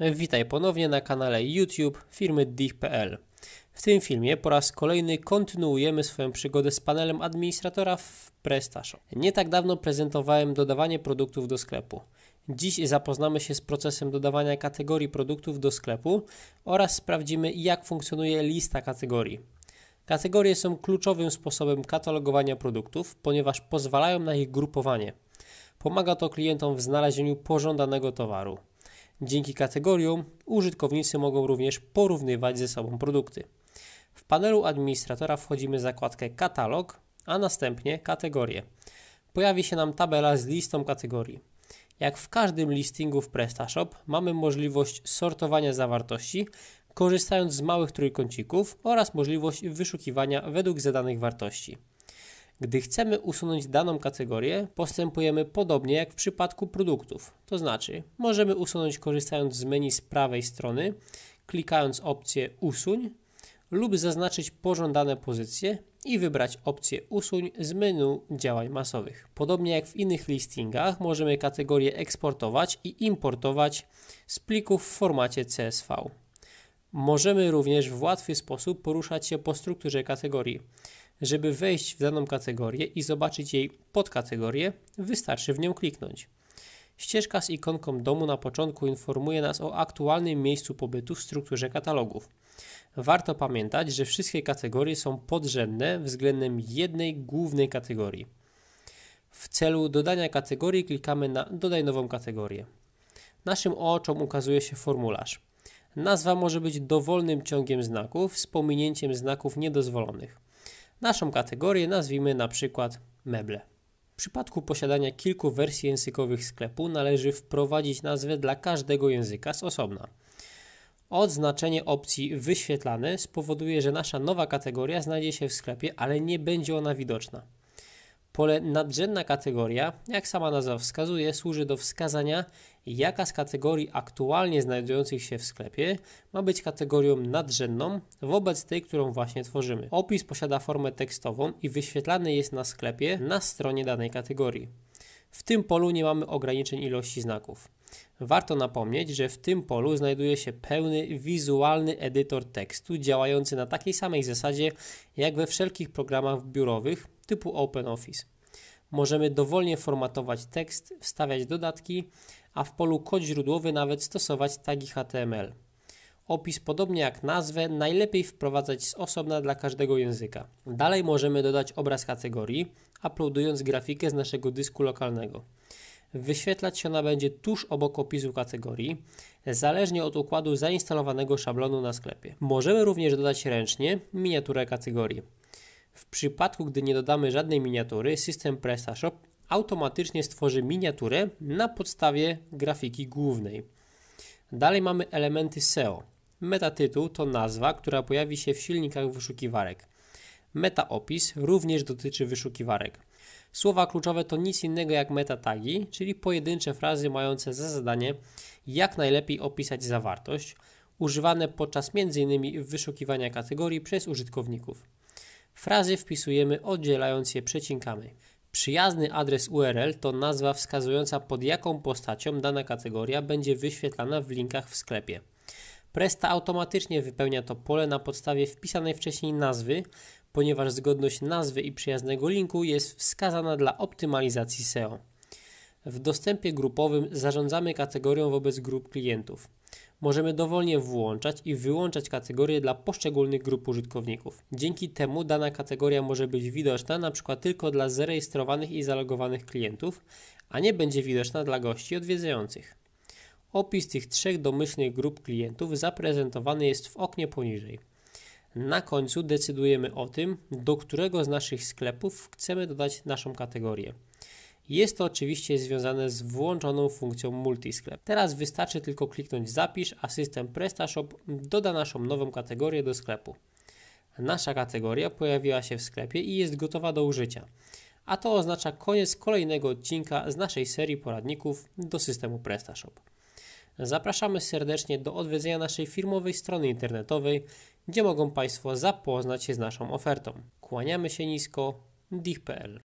Witaj ponownie na kanale YouTube firmy DIG.pl. W tym filmie po raz kolejny kontynuujemy swoją przygodę z panelem administratora w PrestaShop. Nie tak dawno prezentowałem dodawanie produktów do sklepu. Dziś zapoznamy się z procesem dodawania kategorii produktów do sklepu oraz sprawdzimy jak funkcjonuje lista kategorii. Kategorie są kluczowym sposobem katalogowania produktów, ponieważ pozwalają na ich grupowanie. Pomaga to klientom w znalezieniu pożądanego towaru. Dzięki kategoriom użytkownicy mogą również porównywać ze sobą produkty. W panelu administratora wchodzimy w zakładkę Katalog, a następnie Kategorie. Pojawi się nam tabela z listą kategorii. Jak w każdym listingu w PrestaShop mamy możliwość sortowania zawartości, korzystając z małych trójkącików oraz możliwość wyszukiwania według zadanych wartości. Gdy chcemy usunąć daną kategorię, postępujemy podobnie jak w przypadku produktów. To znaczy, możemy usunąć korzystając z menu z prawej strony, klikając opcję Usuń lub zaznaczyć pożądane pozycje i wybrać opcję Usuń z menu działań masowych. Podobnie jak w innych listingach, możemy kategorie eksportować i importować z plików w formacie CSV. Możemy również w łatwy sposób poruszać się po strukturze kategorii. Żeby wejść w daną kategorię i zobaczyć jej podkategorię, wystarczy w nią kliknąć. Ścieżka z ikonką domu na początku informuje nas o aktualnym miejscu pobytu w strukturze katalogów. Warto pamiętać, że wszystkie kategorie są podrzędne względem jednej głównej kategorii. W celu dodania kategorii klikamy na Dodaj nową kategorię. Naszym oczom ukazuje się formularz. Nazwa może być dowolnym ciągiem znaków z pominięciem znaków niedozwolonych. Naszą kategorię nazwijmy na przykład meble. W przypadku posiadania kilku wersji językowych sklepu należy wprowadzić nazwę dla każdego języka z osobna. Odznaczenie opcji wyświetlane spowoduje, że nasza nowa kategoria znajdzie się w sklepie, ale nie będzie ona widoczna. Pole nadrzędna kategoria, jak sama nazwa wskazuje, służy do wskazania, jaka z kategorii aktualnie znajdujących się w sklepie ma być kategorią nadrzędną wobec tej, którą właśnie tworzymy. Opis posiada formę tekstową i wyświetlany jest na sklepie na stronie danej kategorii. W tym polu nie mamy ograniczeń ilości znaków. Warto napomnieć, że w tym polu znajduje się pełny wizualny edytor tekstu działający na takiej samej zasadzie jak we wszelkich programach biurowych, typu OpenOffice. Możemy dowolnie formatować tekst, wstawiać dodatki, a w polu kod źródłowy nawet stosować tagi HTML. Opis, podobnie jak nazwę, najlepiej wprowadzać z osobna dla każdego języka. Dalej możemy dodać obraz kategorii, uploadując grafikę z naszego dysku lokalnego. Wyświetlać się ona będzie tuż obok opisu kategorii, zależnie od układu zainstalowanego szablonu na sklepie. Możemy również dodać ręcznie miniaturę kategorii. W przypadku, gdy nie dodamy żadnej miniatury, system PrestaShop automatycznie stworzy miniaturę na podstawie grafiki głównej. Dalej mamy elementy SEO. Metatytuł to nazwa, która pojawi się w silnikach wyszukiwarek. Metaopis również dotyczy wyszukiwarek. Słowa kluczowe to nic innego jak metatagi, czyli pojedyncze frazy mające za zadanie jak najlepiej opisać zawartość, używane podczas m.in. wyszukiwania kategorii przez użytkowników. Frazy wpisujemy oddzielając je przecinkami. Przyjazny adres URL to nazwa wskazująca pod jaką postacią dana kategoria będzie wyświetlana w linkach w sklepie. Presta automatycznie wypełnia to pole na podstawie wpisanej wcześniej nazwy, ponieważ zgodność nazwy i przyjaznego linku jest wskazana dla optymalizacji SEO. W dostępie grupowym zarządzamy kategorią wobec grup klientów. Możemy dowolnie włączać i wyłączać kategorie dla poszczególnych grup użytkowników. Dzięki temu dana kategoria może być widoczna np. tylko dla zarejestrowanych i zalogowanych klientów, a nie będzie widoczna dla gości odwiedzających. Opis tych trzech domyślnych grup klientów zaprezentowany jest w oknie poniżej. Na końcu decydujemy o tym, do którego z naszych sklepów chcemy dodać naszą kategorię. Jest to oczywiście związane z włączoną funkcją multisklep. Teraz wystarczy tylko kliknąć zapisz, a system PrestaShop doda naszą nową kategorię do sklepu. Nasza kategoria pojawiła się w sklepie i jest gotowa do użycia. A to oznacza koniec kolejnego odcinka z naszej serii poradników do systemu PrestaShop. Zapraszamy serdecznie do odwiedzenia naszej firmowej strony internetowej, gdzie mogą Państwo zapoznać się z naszą ofertą. Kłaniamy się nisko, dich.pl